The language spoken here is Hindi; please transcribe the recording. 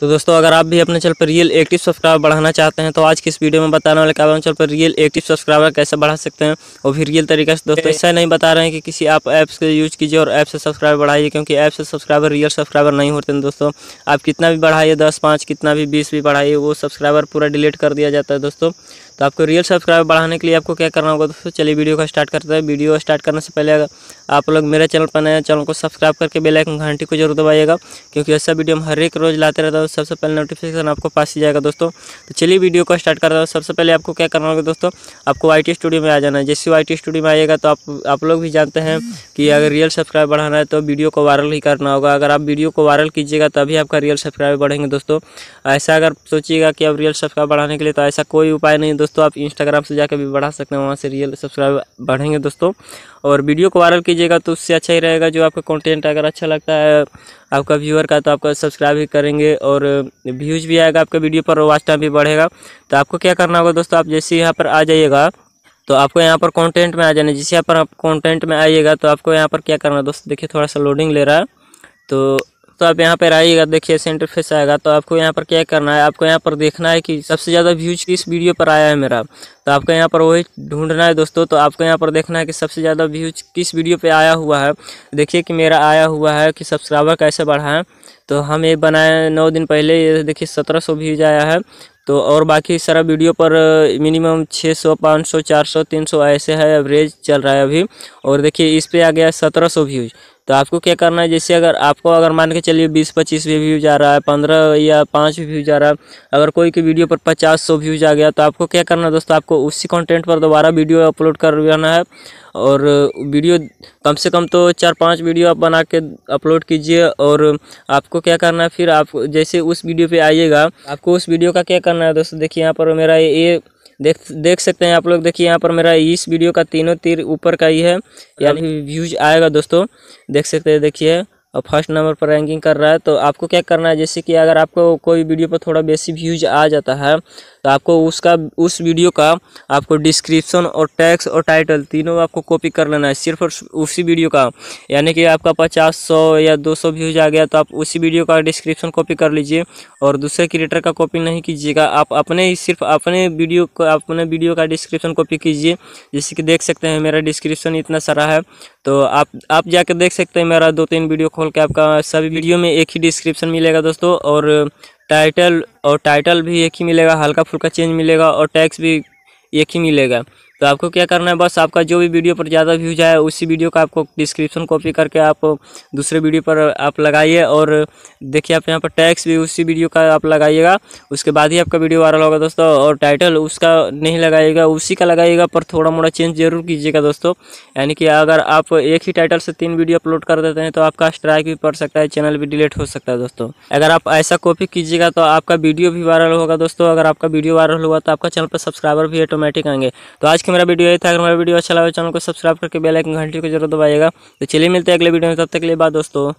तो दोस्तों अगर आप भी अपने चैनल पर रियल एक्टिव सब्सक्राइबर बढ़ाना चाहते हैं तो आज की इस वीडियो में बताने वाले अपने चैनल पर रियल एक्टिव सब्सक्राइबर कैसे बढ़ा सकते हैं और भी रियल तरीके से दोस्तों ऐसा नहीं बता रहे हैं कि किसी आप ऐप्स का यूज़ कीजिए और ऐप से सब्सक्राइबर बढ़ाइए क्योंकि ऐप से सब्सक्राइबर रियल सब्सक्राइबर नहीं होते हैं दोस्तों आप कितना भी बढ़ाइए दस पाँच कितना भी बीस भी बढ़ाइए वो सब्सक्राइबर पूरा डिलीट कर दिया जाता है दोस्तों तो आपको रियल सब्सक्राइबर बढ़ाने के लिए आपको क्या करना होगा दोस्तों चलिए वीडियो का स्टार्ट करते हैं वीडियो स्टार्ट करने से पहले अगर आप लोग मेरे चैनल पर नए चैनल को सब्सक्राइब करके बेलाइकन घंटी को जरूर दबाइएगा क्योंकि ऐसा वीडियो हम हर एक रोज़ लाते रहता है सबसे पहले नोटिफिकेशन आपको पास ही जाएगा दोस्तों तो चलिए वीडियो को स्टार्ट करता हूँ सबसे पहले आपको क्या करना होगा दोस्तों आपको आई स्टूडियो में आ जाना है जैसे आई स्टूडियो में आइएगा तो आप लोग भी जानते हैं कि अगर रियल सब्सक्राइब बढ़ाना है तो वीडियो को वायरल ही करना होगा अगर आप वीडियो को वायरल कीजिएगा तभी आपका रियल सब्सक्राइबर बढ़ेंगे दोस्तों ऐसा अगर सोचिएगा कि आप रियल सब्सक्राइब बढ़ाने के लिए तो ऐसा कोई उपाय नहीं दोस्तों दोस्तों आप इंस्टाग्राम से जाकर भी बढ़ा सकते हैं वहाँ से रियल सब्सक्राइब बढ़ेंगे दोस्तों और वीडियो को वायरल कीजिएगा तो उससे अच्छा ही रहेगा जो आपका कंटेंट अगर अच्छा लगता है आपका व्यूअर का तो आपका सब्सक्राइब भी करेंगे और व्यूज़ भी आएगा आपका वीडियो पर वाच टाइम भी बढ़ेगा तो आपको क्या करना होगा दोस्तों आप जैसे यहाँ पर आ जाइएगा तो आपको यहाँ पर कंटेंट में आ जाना जिस यहाँ पर आप कंटेंट में आइएगा तो आपको यहाँ पर क्या करना है दोस्तों देखिए थोड़ा सा लोडिंग ले रहा है तो तो आप यहाँ पर आइएगा देखिए सेंटर फेस आएगा तो आपको यहाँ पर क्या करना है आपको यहाँ पर देखना है कि सबसे ज़्यादा व्यूज किस वीडियो पर आया है मेरा तो आपको यहाँ पर वही ढूंढना है दोस्तों तो आपको यहाँ पर देखना है कि सबसे ज़्यादा व्यूज किस वीडियो पर आया हुआ है देखिए कि मेरा आया हुआ है कि सब्सक्राइबर कैसे बढ़ाएँ तो हम ये बनाए नौ दिन पहले ये देखिए सत्रह सौ व्यूज आया है तो और बाकी सारा वीडियो पर मिनिमम 600, 500, 400, 300 ऐसे है एवरेज चल रहा है अभी और देखिए इस पर आ गया सत्रह सौ व्यूज तो आपको क्या करना है जैसे अगर आपको अगर मान के चलिए बीस पच्चीस भी व्यूज आ रहा है पंद्रह या पाँच भी व्यूज आ रहा है अगर कोई की वीडियो पर पचास सौ व्यूज आ गया तो आपको क्या करना है दोस्तों आपको उसी कंटेंट पर दोबारा वीडियो अपलोड करवाना है और वीडियो कम से कम तो चार पांच वीडियो आप बना के अपलोड कीजिए और आपको क्या करना है फिर आप जैसे उस वीडियो पर आइएगा आपको उस वीडियो का क्या करना है दोस्तों देखिए यहाँ पर मेरा ये देख देख सकते हैं आप लोग देखिए यहाँ पर मेरा इस वीडियो का तीनों तीर ऊपर का ही है हाँ यानी व्यूज आएगा दोस्तों देख सकते हैं देखिए और फर्स्ट नंबर पर रैंकिंग कर रहा है तो आपको क्या करना है जैसे कि अगर आपको कोई वीडियो पर थोड़ा बेसी व्यूज आ जाता है तो आपको उसका उस वीडियो का आपको डिस्क्रिप्शन और टैक्स और टाइटल तीनों आपको कॉपी कर लेना है सिर्फ और उसी वीडियो का यानी कि आपका पचास सौ या दो सौ व्यूज आ गया तो आप उसी वीडियो का डिस्क्रिप्शन कॉपी कर लीजिए और दूसरे क्रिएटर का कॉपी नहीं कीजिएगा आप अपने सिर्फ अपने वीडियो को अपने वीडियो का डिस्क्रिप्शन कॉपी कीजिए जैसे कि देख सकते हैं मेरा डिस्क्रिप्शन इतना सारा है तो आप आप जाकर देख सकते हैं मेरा दो तीन वीडियो खोल के आपका सभी वीडियो में एक ही डिस्क्रिप्शन मिलेगा दोस्तों और टाइटल और टाइटल भी एक ही मिलेगा हल्का फुल्का चेंज मिलेगा और टैक्स भी एक ही मिलेगा तो आपको क्या करना है बस आपका जो भी वीडियो पर ज़्यादा व्यूज आए उसी वीडियो का आपको डिस्क्रिप्शन कॉपी करके आप दूसरे वीडियो पर आप लगाइए और देखिए आप यहाँ पर टैक्स भी उसी वीडियो का आप लगाइएगा उसके बाद ही आपका वीडियो वायरल होगा दोस्तों और टाइटल उसका नहीं लगाइएगा उसी का लगाइएगा पर थोड़ा मोड़ा चेंज जरूर कीजिएगा दोस्तों यानी कि अगर आप एक ही टाइटल से तीन वीडियो अपलोड कर देते हैं तो आपका स्ट्राइक भी पड़ सकता है चैनल भी डिलीट हो सकता है दोस्तों अगर आप ऐसा कॉपी कीजिएगा तो आपका वीडियो भी वायरल होगा दोस्तों अगर आपका वीडियो वायरल हुआ तो आपका चैनल पर सब्सक्राइबर भी ऑटोमेटिक आएंगे तो आज के मेरा वीडियो ये था अगर मेरा वीडियो अच्छा लगा चैनल को सब्सक्राइब करके बेल आइकन घंटी को जरूर दबाइएगा तो चलिए मिलते हैं अगले वीडियो में तब तक के लिए बात दोस्तों